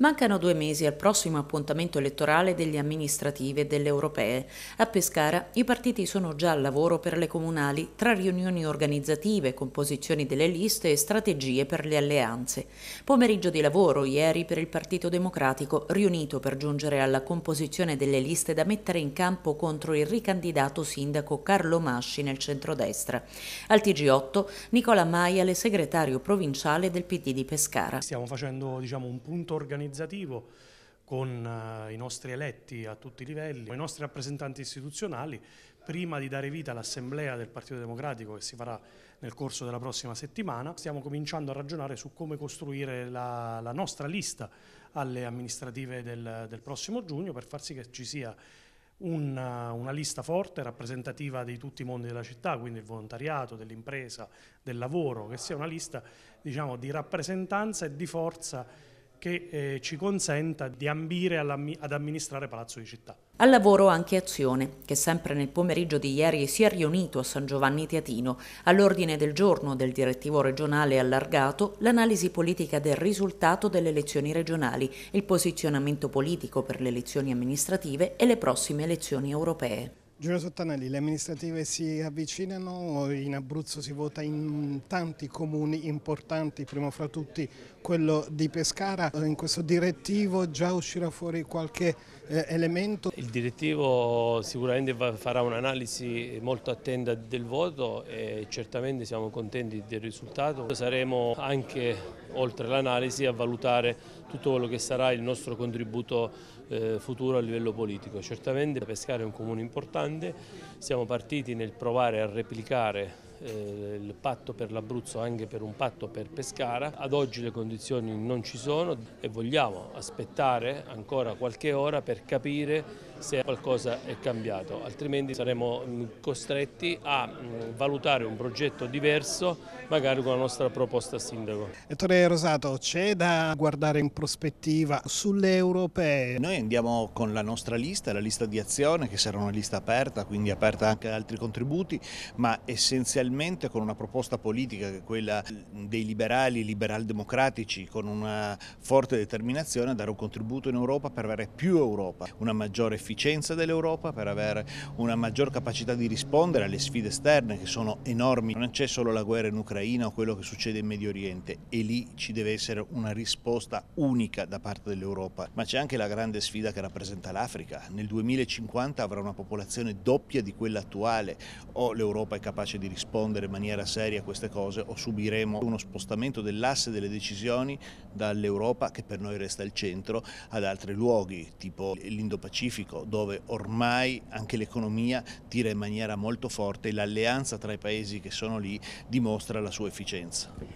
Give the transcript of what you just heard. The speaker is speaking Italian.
Mancano due mesi al prossimo appuntamento elettorale degli amministrativi e delle europee. A Pescara i partiti sono già al lavoro per le comunali, tra riunioni organizzative, composizioni delle liste e strategie per le alleanze. Pomeriggio di lavoro ieri per il Partito Democratico, riunito per giungere alla composizione delle liste da mettere in campo contro il ricandidato sindaco Carlo Masci nel centrodestra. Al TG8 Nicola Maiale, segretario provinciale del PD di Pescara. Stiamo facendo diciamo, un punto organizzativo organizzativo con eh, i nostri eletti a tutti i livelli, con i nostri rappresentanti istituzionali, prima di dare vita all'assemblea del Partito Democratico che si farà nel corso della prossima settimana, stiamo cominciando a ragionare su come costruire la, la nostra lista alle amministrative del, del, prossimo giugno per far sì che ci sia una, una lista forte, rappresentativa di tutti i mondi della città, quindi il volontariato, dell'impresa, del lavoro, che sia una lista diciamo, di rappresentanza e di forza che eh, ci consenta di ambire ad amministrare Palazzo di Città. Al lavoro anche Azione, che sempre nel pomeriggio di ieri si è riunito a San Giovanni Teatino. All'ordine del giorno del direttivo regionale allargato, l'analisi politica del risultato delle elezioni regionali, il posizionamento politico per le elezioni amministrative e le prossime elezioni europee. Giulio Sottanelli, le amministrative si avvicinano, in Abruzzo si vota in tanti comuni importanti, primo fra tutti quello di Pescara. In questo direttivo già uscirà fuori qualche eh, elemento? Il direttivo sicuramente farà un'analisi molto attenta del voto e certamente siamo contenti del risultato. Saremo anche oltre l'analisi, a valutare tutto quello che sarà il nostro contributo eh, futuro a livello politico. Certamente Pescare è un comune importante, siamo partiti nel provare a replicare eh, il patto per l'Abruzzo anche per un patto per Pescara. Ad oggi le condizioni non ci sono e vogliamo aspettare ancora qualche ora per capire se qualcosa è cambiato, altrimenti saremo costretti a mm, valutare un progetto diverso, magari con la nostra proposta sindaco. Ettore Rosato, c'è da guardare in prospettiva sulle europee? Noi andiamo con la nostra lista, la lista di azione, che sarà una lista aperta, quindi aperta anche ad altri contributi, ma essenzialmente finalmente con una proposta politica che è quella eh, dei liberali, liberal-democratici, con una forte determinazione a dare un contributo in Europa per avere più Europa, una maggiore efficienza dell'Europa, per avere una maggior capacità di rispondere alle sfide esterne che sono enormi. Non c'è solo la guerra in Ucraina o quello che succede in Medio Oriente e lì ci deve essere una risposta unica da parte dell'Europa, ma c'è anche la grande sfida che rappresenta l'Africa. Nel 2050 avrà una popolazione doppia di quella attuale o l'Europa è capace di rispondere rispondere in maniera seria a queste cose o subiremo uno spostamento dell'asse delle decisioni dall'Europa, che per noi resta il centro, ad altri luoghi, tipo l'Indo-Pacifico, dove ormai anche l'economia tira in maniera molto forte e l'alleanza tra i paesi che sono lì dimostra la sua efficienza.